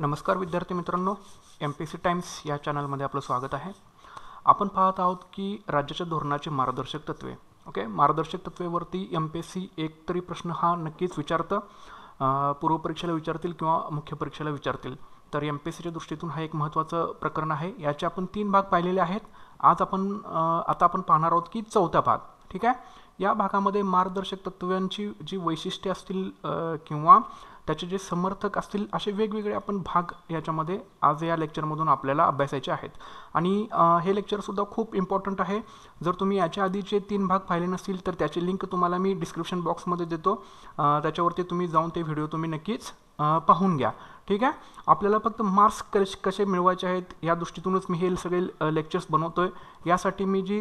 नमस्कार विद्यार्थी मित्रांनो एम पी सी टाईम्स या चॅनलमध्ये आपलं स्वागत आहे आपण पाहत आहोत की राज्याच्या धोरणाचे मार्गदर्शक तत्वे ओके मार्गदर्शक तत्वेवरती एम पी एस सी एक तरी प्रश्न हा नक्कीच विचारतं पूर्वपरीक्षेला विचारतील किंवा मुख्य परीक्षेला विचारतील तर एम पी एस सीच्या दृष्टीतून हा एक महत्त्वाचं प्रकरण आहे याचे आपण तीन भाग पाहिलेले आहेत आज आपण आता आपण पाहणार आहोत की चौथा भाग ठीक आहे या भागामध्ये मार्गदर्शक तत्वांची जी वैशिष्ट्ये असतील किंवा त्याचे जे समर्थक असतील असे वेगवेगळे आपण भाग याच्यामध्ये आज या लेक्चरमधून आपल्याला अभ्यासायचे आहेत आणि हे लेक्चरसुद्धा खूप इम्पॉर्टंट आहे जर तुम्ही याच्या आधीचे तीन भाग पाहिले नसतील तर त्याची लिंक तुम्हाला मी डिस्क्रिप्शन बॉक्समध्ये देतो त्याच्यावरती तुम्ही जाऊन ते व्हिडिओ तुम्ही नक्कीच पाहून घ्या ठीक आहे आपल्याला फक्त मार्क्स कश कसे मिळवायचे आहेत या दृष्टीतूनच मी हे सगळे लेक्चर्स बनवतो आहे यासाठी मी जी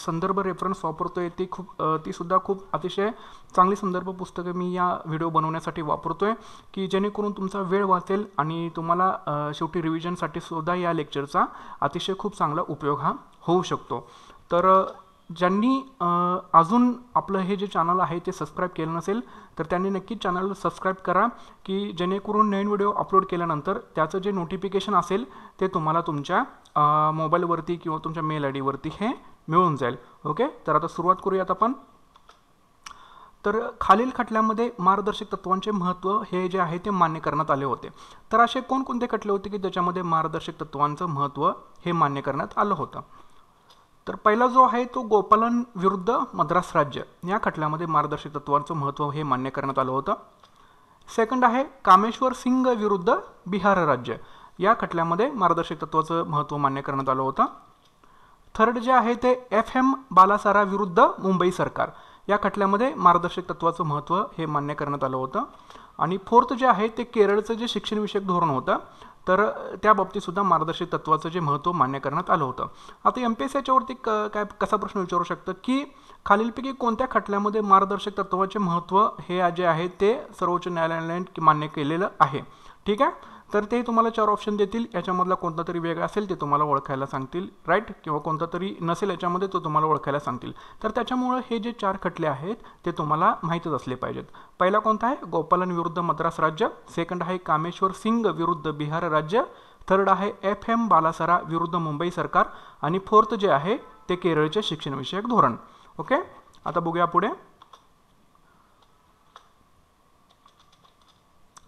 संदर्भ रेफरन्स वापरतो आहे ती खूप तीसुद्धा खूप अतिशय चांगली संदर्भ पुस्तकं मी या व्हिडिओ बनवण्यासाठी वापरतो आहे की जेणेकरून तुमचा वेळ वाचेल आणि तुम्हाला शेवटी रिव्हिजनसाठी सुद्धा या लेक्चरचा अतिशय खूप चांगला उपयोग हा होऊ शकतो तर ज्यांनी अजून आपलं हे जे चॅनल आहे ते सबस्क्राईब केलं नसेल तर त्यांनी नक्कीच चॅनल सबस्क्राईब करा की जेणेकरून नवीन व्हिडिओ अपलोड केल्यानंतर त्याचं जे नोटिफिकेशन असेल ते तुम्हाला तुमच्या मोबाईलवरती किंवा तुमच्या मेल आय डीवरती हे मिळून जाईल ओके तर आता सुरुवात करूयात आपण तर खालील खटल्यामध्ये मार्गदर्शक तत्वांचे महत्त्व हे जे आहे ते मान्य करण्यात आले होते तर असे कोणकोणते खटले होते की ज्याच्यामध्ये मार्गदर्शक तत्वांचं महत्त्व हे मान्य करण्यात आलं होतं तर पहिला जो आहे तो गोपालन विरुद्ध मद्रास राज्य या खटल्यामध्ये मार्गदर्शक तत्वांचं महत्त्व हे मान्य करण्यात आलं होतं सेकंड आहे कामेश्वर सिंग विरुद्ध बिहार राज्य या खटल्यामध्ये मार्गदर्शक तत्वाचं महत्त्व मान्य करण्यात आलं होतं थर्ड जे आहे ते एफ एम बालासारा विरुद्ध मुंबई सरकार या खटल्यामध्ये मार्गदर्शक तत्वाचं महत्त्व हे मान्य करण्यात आलं होतं आणि फोर्थ जे आहे ते केरळचं जे शिक्षणविषयक धोरण होतं तर त्या सुद्धा मार्गदर्शक तत्वाचं जे महत्त्व मान्य करण्यात आलं होतं आता एम पी एस याच्यावरती क काय कसा प्रश्न विचारू शकतं की खालीलपैकी कोणत्या खटल्यामध्ये मार्गदर्शक तत्वाचे महत्त्व हे जे आहे ते सर्वोच्च न्यायालयाने मान्य केलेलं आहे ठीक आहे तर ते तुम्हाला चार ऑप्शन देतील याच्यामधला कोणता तरी वेगळा असेल ते तुम्हाला ओळखायला सांगतील राईट किंवा कोणता तरी नसेल याच्यामध्ये तो तुम्हाला ओळखायला सांगतील तर त्याच्यामुळं हे जे चार खटले आहेत ते तुम्हाला माहीतच असले पाहिजेत पहिला कोणता आहे गोपालन विरुद्ध मद्रास राज्य सेकंड आहे कामेश्वर सिंग विरुद्ध बिहार राज्य थर्ड आहे एफ एम बालासरा विरुद्ध मुंबई सरकार आणि फोर्थ जे आहे ते केरळचे शिक्षणविषयक धोरण ओके आता बघूया पुढे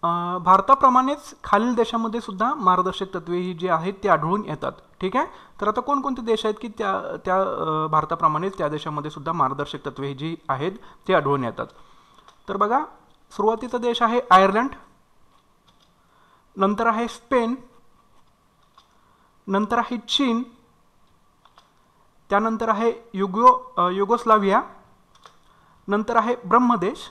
भारताप्रमाणेच खालील देशामध्ये सुद्धा मार्गदर्शक तत्वे ही जी आहेत ती आढळून येतात ठीक आहे तर आता कोणकोणते देश आहेत की त्या त्या भारताप्रमाणेच त्या देशामध्ये सुद्धा मार्गदर्शक तत्वे ही जी आहेत ते आढळून येतात तर बघा सुरुवातीचा देश आहे आयर्लंड नंतर आहे स्पेन नंतर आहे चीन त्यानंतर आहे युगो युगोस्लाविया नंतर आहे ब्रह्मदेश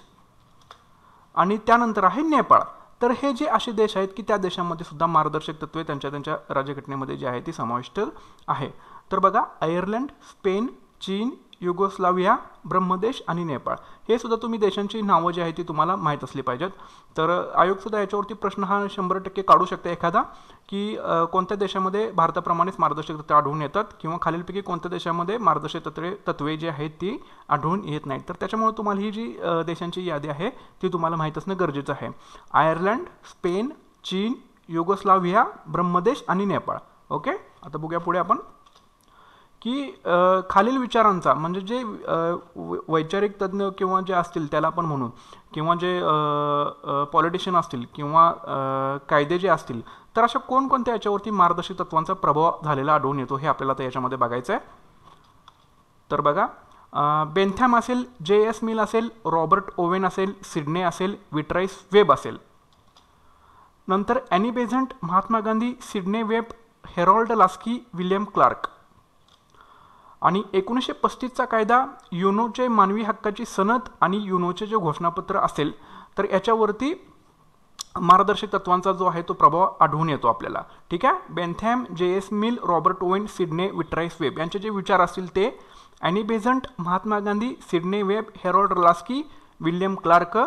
आणि त्यानंतर आहे नेपाळ तर हे जे असे देश आहेत की त्या देशामध्ये सुद्धा मार्गदर्शक तत्वे त्यांच्या त्यांच्या राज्यघटनेमध्ये जे आहे ती समाविष्ट आहे तर बघा आयर्लंड स्पेन चीन युगोस्लाविया ब्रह्मदेश आणि नेपाळ हे सुद्धा तुम्ही देशांची नावं जी आहेत ती तुम्हाला माहीत असली पाहिजेत तर आयोगसुद्धा याच्यावरती प्रश्न हा शंभर टक्के काढू शकते एखादा की कोणत्या देशामध्ये भारताप्रमाणेच मार्गदर्शक तत्त्वे आढळून येतात किंवा खालीलपैकी कोणत्या देशामध्ये मार्गदर्शक तत्वे तत्वे जी आहेत ती आढळून येत नाहीत तर त्याच्यामुळे तुम्हाला ही जी देशांची यादी आहे ती तुम्हाला माहीत असणं गरजेचं आहे आयर्लंड स्पेन चीन युगोस्लाविया ब्रह्मदेश आणि नेपाळ ओके आता बघूया पुढे आपण की खालील विचारांचा म्हणजे जे वैचारिक तज्ज्ञ किंवा जे असतील त्याला आपण म्हणून किंवा जे पॉलिटिशियन असतील किंवा कायदे जे असतील तर अशा कोणकोणत्या याच्यावरती मार्गदर्शक तत्वांचा प्रभाव झालेला आढळून येतो हे आपल्याला याच्यामध्ये बघायचं आहे तर बघा बेंथॅम असेल जे एस मिल असेल रॉबर्ट ओवेन असेल सिडने असेल विट्राईस वेब असेल नंतर Annie Besant Mahatma Gandhi Sidney Webb Harold Laski William Clarke आणि एकोणीसशे पस्तीसचा कायदा युनोचे मानवी हक्काची सनद आणि युनोचे जे घोषणापत्र असेल तर याच्यावरती मार्गदर्शक तत्वांचा जो आहे तो प्रभाव आढळून येतो आपल्याला ठीक आहे Bentham J S Mill Robert Owen Sidney Beatrice Webb यांचे जे विचार असतील ते Annie Besant Mahatma Gandhi Sidney Webb Harold Laski William Clarke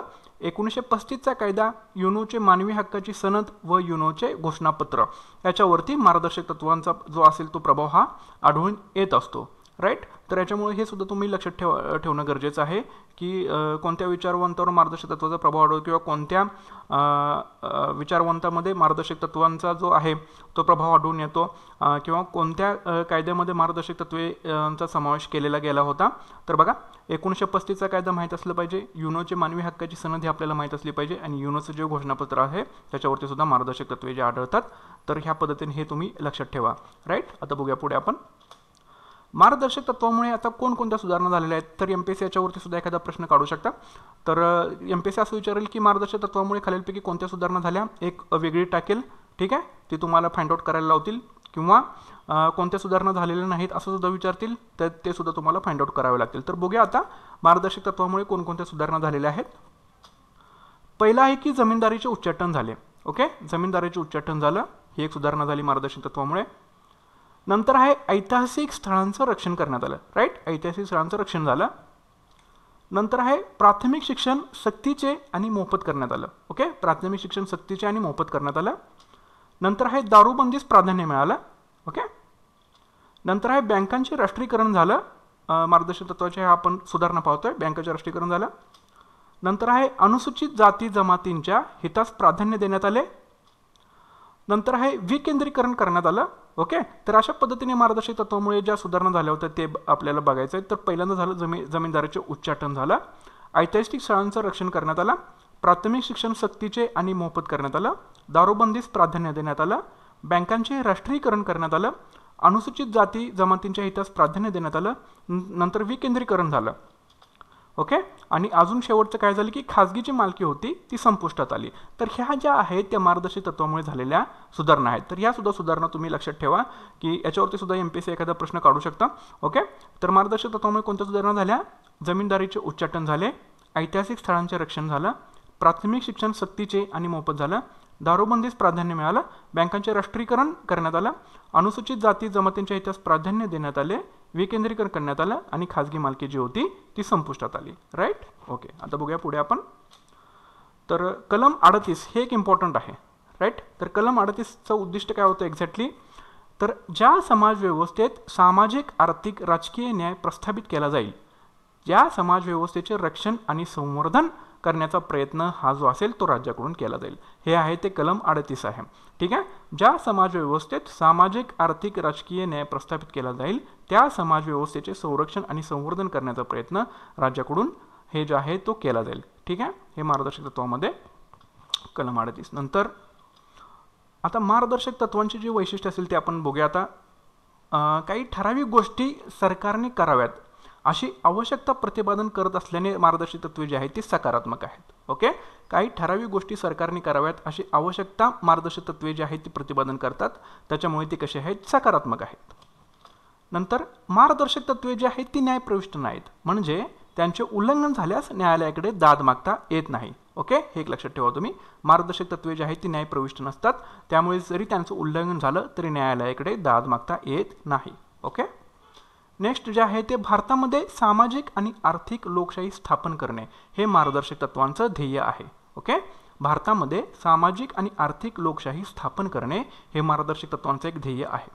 एकोणीसशे पस्तीसचा कायदा युनोचे मानवी हक्काची सनद व युनोचे घोषणापत्र याच्यावरती मार्गदर्शक तत्वांचा जो असेल तो प्रभाव हा आढळून येत असतो राईट तर याच्यामुळे हे सुद्धा तुम्ही लक्षात ठेवा ठेवणं गरजेचं आहे की कोणत्या विचारवंतावर मार्गदर्शक तत्वाचा प्रभाव आढळतो किंवा कोणत्या विचारवंतामध्ये मार्गदर्शक तत्वांचा जो आहे तो प्रभाव आढळून येतो किंवा कोणत्या कायद्यामध्ये मार्गदर्शक तत्वेचा समावेश केलेला गेला होता तर बघा एकोणीसशे पस्तीसचा कायदा माहीत असला पाहिजे युनोचे मानवी हक्काची सनद ही आपल्याला माहीत असली पाहिजे आणि युनोचं जे घोषणापत्र आहे त्याच्यावरती सुद्धा मार्गदर्शक तत्वे जे आढळतात तर ह्या पद्धतीने हे तुम्ही लक्षात ठेवा राईट आता बघूया पुढे आपण मार्गदर्शक तत्वामुळे आता कोणकोणत्या सुधारणा झालेल्या आहेत तर एम पी एस सी याच्यावरती सुद्धा एखादा प्रश्न काढू शकता तर एम पी एस सी असं विचारेल की मार्गदर्शक तत्वामुळे खालीलपैकी कोणत्या सुधारणा झाल्या एक वेगळी टाकेल ठीक आहे ती तुम्हाला फाइंड आउट करायला लावतील किंवा कोणत्या सुधारणा झालेल्या नाहीत असं सुद्धा विचारतील तर ते सुद्धा तुम्हाला फाइंड आउट करावे लागतील तर बघूया आता मार्गदर्शक तत्वामुळे कोणकोणत्या सुधारणा झालेल्या आहेत पहिलं आहे की जमीनदारीचे उच्चाटन झाले ओके जमीनदारीचे उच्चाटन झालं ही एक सुधारणा झाली मार्गदर्शक तत्वामुळे नंतर आहे ऐतिहासिक स्थळांचं रक्षण करण्यात आलं राईट ऐतिहासिक स्थळांचं रक्षण झालं नंतर आहे प्राथमिक शिक्षण सक्तीचे आणि मोफत करण्यात आलं ओके प्राथमिक शिक्षण सक्तीचे आणि मोफत करण्यात आलं नंतर आहे दारूबंदीस प्राधान्य मिळालं ओके नंतर आहे बँकांचे राष्ट्रीयकरण झालं मार्गदर्शक तत्वाच्या आपण सुधारणा पाहतोय बँकांचे राष्ट्रीयकरण झालं नंतर आहे अनुसूचित जाती जमातींच्या हितास प्राधान्य देण्यात आले नंतर आहे विकेंद्रीकरण करण्यात आलं ओके तर अशा पद्धतीने मार्गदर्शक तत्वामुळे ज्या सुधारणा झाल्या होत्या ते आपल्याला बघायचं आहे तर पहिल्यांदा झालं जमी जमीनदाराचे उच्चाटन झालं ऐतिहासिक शाळांचं रक्षण करण्यात आलं प्राथमिक शिक्षण सक्तीचे आणि मोफत करण्यात आलं दारूबंदीस प्राधान्य देण्यात आलं बँकांचे राष्ट्रीयकरण करण्यात आलं अनुसूचित जाती जमातींच्या हितास प्राधान्य देण्यात आलं नंतर विकेंद्रीकरण झालं ओके आणि अजून शेवटचं काय झालं की जी मालकी होती ती संपुष्टात आली तर ह्या ज्या आहेत त्या मार्गदर्शक तत्वामुळे झालेल्या सुधारणा आहेत तर ह्या सुद्धा सुधारणा तुम्ही लक्षात ठेवा की याच्यावरती सुद्धा एम पी सी एखादा प्रश्न काढू शकता ओके तर मार्गदर्शक तत्वामुळे कोणत्या सुधारणा झाल्या जमीनदारीचे उच्चाटन झाले ऐतिहासिक स्थळांचे रक्षण झालं प्राथमिक शिक्षण सक्तीचे आणि मोफत झालं दारूबंदीस प्राधान्य मिळालं बँकांचे राष्ट्रीयकरण करण्यात आलं अनुसूचित जाती जमातींच्या इतिहास प्राधान्य देण्यात आले विकेंद्रीकरण करण्यात आलं आणि खाजगी मालकी जी होती ती संपुष्टात आली राईट ओके आता बघूया पुढे आपण तर कलम अडतीस हे एक इम्पॉर्टंट आहे राईट तर कलम अडतीसचं उद्दिष्ट काय होतं एक्झॅक्टली तर ज्या समाजव्यवस्थेत सामाजिक आर्थिक राजकीय न्याय प्रस्थापित केला जाईल ज्या समाजव्यवस्थेचे रक्षण आणि संवर्धन करण्याचा प्रयत्न हा जो असेल तो राज्याकडून केला जाईल हे आहे ते कलम अडतीस आहे ठीक आहे ज्या समाजव्यवस्थेत सामाजिक आर्थिक राजकीय न्याय प्रस्थापित केला जाईल त्या समाजव्यवस्थेचे संरक्षण आणि संवर्धन करण्याचा प्रयत्न राज्याकडून हे जे आहे तो केला जाईल ठीक आहे हे मार्गदर्शक तत्वामध्ये कलम अडतीस नंतर आता मार्गदर्शक तत्वांची जी वैशिष्ट्य असेल ते आपण बघूया आता काही ठराविक गोष्टी सरकारने कराव्यात अशी आवश्यकता प्रतिपादन करत असल्याने मार्गदर्शक तत्वे जी आहेत ती सकारात्मक आहेत ओके काही ठराविक गोष्टी सरकारने कराव्यात अशी आवश्यकता मार्गदर्शक तत्वे जी आहेत ती प्रतिपादन करतात त्याच्यामुळे ती कशी आहेत सकारात्मक आहेत नंतर मार्गदर्शक तत्वे जी आहेत ती न्यायप्रविष्ट नाहीत म्हणजे त्यांचे उल्लंघन झाल्यास न्यायालयाकडे दाद मागता येत नाही ओके हे एक लक्षात ठेवा तुम्ही मार्गदर्शक तत्वे जी आहेत ती न्यायप्रविष्ट नसतात त्यामुळे जरी त्यांचं उल्लंघन झालं तरी न्यायालयाकडे दाद मागता येत नाही ओके नेक्स्ट जे आहे ते भारतामध्ये सामाजिक आणि आर्थिक लोकशाही स्थापन करणे हे मार्गदर्शक तत्वांचं ध्येय आहे ओके भारतामध्ये सामाजिक आणि आर्थिक लोकशाही स्थापन करणे हे मार्गदर्शक तत्वांचं एक ध्येय आहे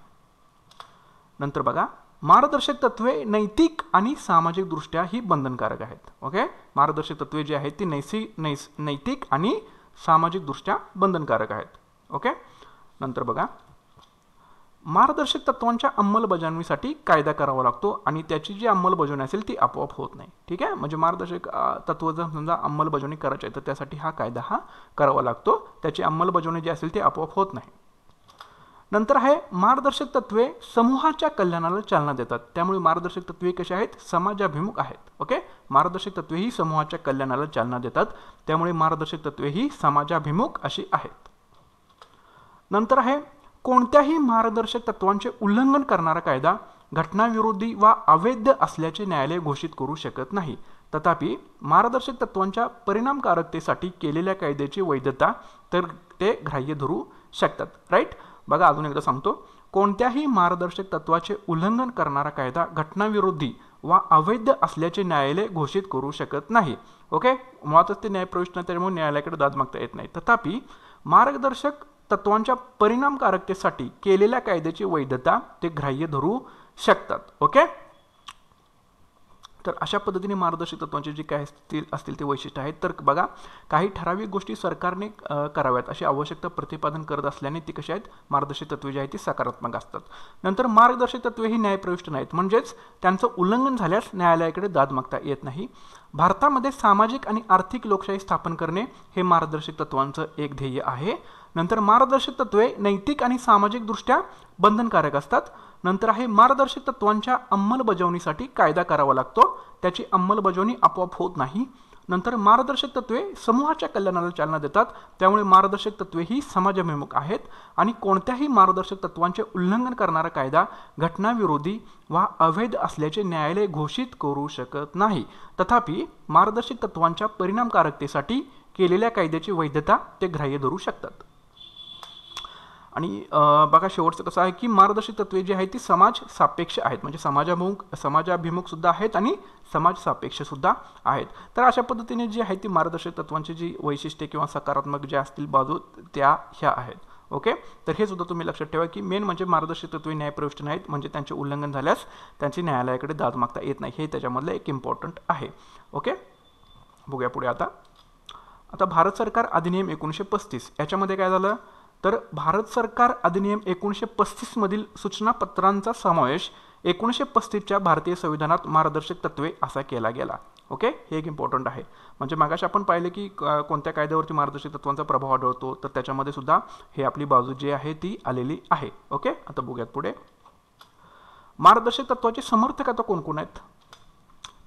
नंतर बघा मार्गदर्शक तत्वे नैतिक आणि सामाजिकदृष्ट्या ही बंधनकारक आहेत ओके मार्गदर्शक तत्वे जी आहेत ती नैसी नैस नैतिक आणि सामाजिकदृष्ट्या बंधनकारक आहेत ओके नंतर बघा मार्गदर्शक तत्वांच्या अंमलबजावणीसाठी कायदा करावा लागतो आणि त्याची जी अंमलबजावणी असेल ती आपोआप होत नाही ठीक आहे म्हणजे मार्गदर्शक तत्व जर समजा अंमलबजावणी करायची आहे तर त्यासाठी हा कायदा हा करावा लागतो त्याची अंमलबजावणी जी असेल ती आपोआप होत नाही नंतर आहे मार्गदर्शक तत्वे समूहाच्या कल्याणाला चालना देतात त्यामुळे मार्गदर्शक तत्वे कशी आहेत समाजाभिमुख आहेत ओके मार्गदर्शक तत्वे ही समूहाच्या कल्याणाला चालना देतात त्यामुळे मार्गदर्शक तत्वे ही समाजाभिमुख अशी आहेत नंतर आहे कोणत्याही मार्गदर्शक तत्वांचे उल्लंघन करणारा कायदा घटनाविरोधी वा अवैध असल्याचे न्यायालय घोषित करू शकत नाही तथापि मार्गदर्शक तत्वांच्या परिणामकारकतेसाठी केलेल्या कायद्याची वैधता तर ते ग्राह्य धरू शकतात राईट बघा अजून एकदा सांगतो कोणत्याही मार्गदर्शक तत्वाचे उल्लंघन करणारा कायदा घटनाविरोधी वा अवैध असल्याचे न्यायालय घोषित करू शकत नाही ओके मुळातच ते न्यायप्रविष्ट त्यामुळे न्यायालयाकडे दाद मागता येत नाही तथापि मार्गदर्शक तत्वांच्या परिणामकारकतेसाठी केलेल्या कायद्याची वैधता ते ग्राह्य धरू शकतात ओके तर अशा पद्धतीने मार्गदर्शक तत्वांचे जे काय असतील असतील ते वैशिष्ट्य आहेत तर बघा काही ठराविक गोष्टी सरकारने कराव्यात अशी आवश्यकता प्रतिपादन करत असल्याने ती कशी आहेत मार्गदर्शक तत्वे जी आहेत ती सकारात्मक असतात नंतर मार्गदर्शक तत्वे ही न्यायप्रविष्ट नाहीत म्हणजेच त्यांचं उल्लंघन झाल्यास न्यायालयाकडे दाद मागता येत नाही भारतामध्ये सामाजिक आणि आर्थिक लोकशाही स्थापन करणे हे मार्गदर्शक तत्वांचं एक ध्येय आहे नंतर मार्गदर्शक तत्वे नैतिक आणि सामाजिकदृष्ट्या बंधनकारक असतात नंतर आहे मार्गदर्शक तत्वांच्या अंमलबजावणीसाठी कायदा करावा लागतो त्याची अंमलबजावणी आपोआप होत नाही नंतर मार्गदर्शक तत्वे समूहाच्या कल्याणाला चालना देतात त्यामुळे मार्गदर्शक तत्वे ही समाजाभिमुख आहेत आणि कोणत्याही मार्गदर्शक तत्वांचे उल्लंघन करणारा कायदा घटनाविरोधी वा अवैध असल्याचे न्यायालय घोषित करू शकत नाही तथापि मार्गदर्शक तत्वांच्या परिणामकारकतेसाठी केलेल्या कायद्याची वैधता ते ग्राह्य धरू शकतात आणि बघा शेवटचं कसं आहे की मार्गदर्शक तत्वे जी आहेत ती समाज सापेक्ष आहेत म्हणजे समाजाभिमुख सुद्धा आहेत आणि समाज सुद्धा आहेत तर अशा पद्धतीने जी आहे ती मार्गदर्शक तत्वांची जी वैशिष्ट्ये किंवा सकारात्मक ज्या असतील बाजू त्या ह्या आहेत ओके तर हे सुद्धा तुम्ही लक्षात ठेवा की मेन म्हणजे मार्गदर्शक तत्वे न्यायप्रविष्ट नाहीत म्हणजे त्यांचे उल्लंघन झाल्यास त्यांची न्यायालयाकडे दाद मागता येत नाही हे त्याच्यामधलं एक इम्पॉर्टंट आहे ओके बघूया पुढे आता आता भारत सरकार अधिनियम एकोणीसशे पस्तीस याच्यामध्ये काय झालं तर भारत सरकार अधिनियम एकोणीसशे पस्तीसमधील सूचनापत्रांचा समावेश एकोणीसशे पस्तीसच्या भारतीय संविधानात मार्गदर्शक तत्वे असा केला गेला ओके हे एक इम्पॉर्टंट आहे म्हणजे मागाशी आपण पाहिले की कोणत्या कायद्यावरती मार्गदर्शक तत्वांचा प्रभाव आढळतो तर त्याच्यामध्ये सुद्धा हे आपली बाजू जी आहे ती आलेली आहे ओके आता बघूयात पुढे मार्गदर्शक तत्वाचे समर्थक आता कोण कोण आहेत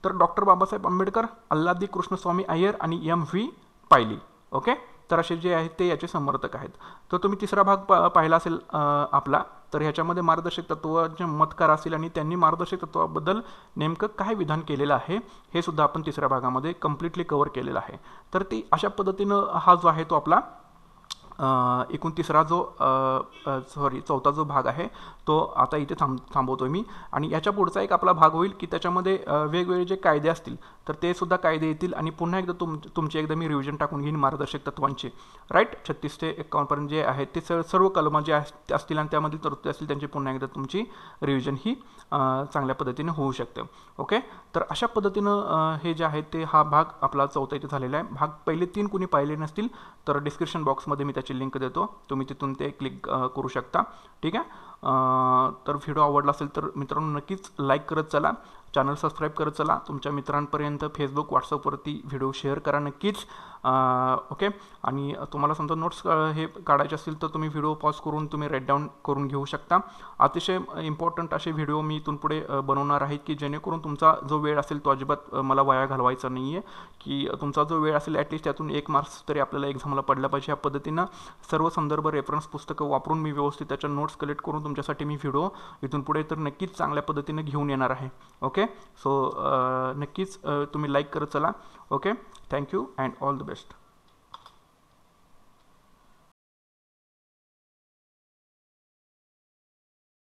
तर डॉक्टर बाबासाहेब आंबेडकर अल्लादी कृष्णस्वामी अय्यर आणि एम व्ही पायली ओके तर असे जे आहेत ते याचे समर्थक आहेत तर तुम्ही तिसरा भाग पाहिला असेल आपला तर ह्याच्यामध्ये मार्गदर्शक तत्वाचे मतकार असतील आणि त्यांनी मार्गदर्शक तत्वाबद्दल नेमकं काय विधान केलेलं आहे हे सुद्धा आपण तिसऱ्या भागामध्ये कम्प्लिटली कव्हर केलेलं आहे तर ती अशा पद्धतीनं हा जो आहे तो आपला एकूण तिसरा जो सॉरी चौथा जो भाग आहे तो आता इथे थांब थांबवतो मी आणि याच्या पुढचा एक आपला भाग होईल की त्याच्यामध्ये वेगवेगळे जे कायदे असतील तर ते सुद्धा कायदे येतील आणि पुन्हा एकदा तुम तुमचे एकदा मी रिव्हिजन टाकून घेईन मार्गदर्शक तत्वांचे राईट छत्तीस ते एक्कावन्नपर्यंत जे आहेत ते सर्व सर्व जे असतील आणि त्यामधील तरतुदी असतील त्यांची पुन्हा एकदा तुमची रिव्हिजन ही चांगल्या पद्धतीने होऊ शकते ओके तर अशा पद्धतीनं हे जे आहे ते हा भाग आपला चौथा इथे झालेला आहे भाग पहिले तीन कुणी पाहिले नसतील तर डिस्क्रिप्शन बॉक्समध्ये मी त्याची लिंक देतो तुम्ही तिथून ते क्लिक करू शकता ठीक आहे तर व्हिडिओ आवडला असेल तर मित्रांनो नक्कीच लाईक करत चला चॅनल सबस्क्राईब करत चला तुमच्या मित्रांपर्यंत फेसबुक व्हॉट्सअपवरती व्हिडिओ शेअर करा नक्कीच ओके आणि तुम्हाला समजा नोट्स हे काढायचे असतील तर तुम्ही व्हिडिओ पॉज करून तुम्ही रेड डाऊन करून घेऊ शकता अतिशय इम्पॉर्टंट असे व्हिडिओ मी इथून पुढे बनवणार आहेत की जेणेकरून तुमचा जो वेळ असेल तो अजिबात मला वाया घालवायचा नाही आहे की तुमचा जो वेळ असेल ॲटलिस्ट त्यातून एक मार्क्स तरी आपल्याला एक्झामला पडला पाहिजे या पद्धतीनं सर्व संदर्भ रेफरन्स पुस्तकं वापरून मी व्यवस्थित त्याच्या नोट्स कलेक्ट करून तुमच्यासाठी मी व्हिडिओ इथून पुढे तर नक्कीच चांगल्या पद्धतीनं घेऊन येणार आहे ओके ओके सो uh, नक्कीच uh, तुम्ही लाईक करत चला okay thank you and all the best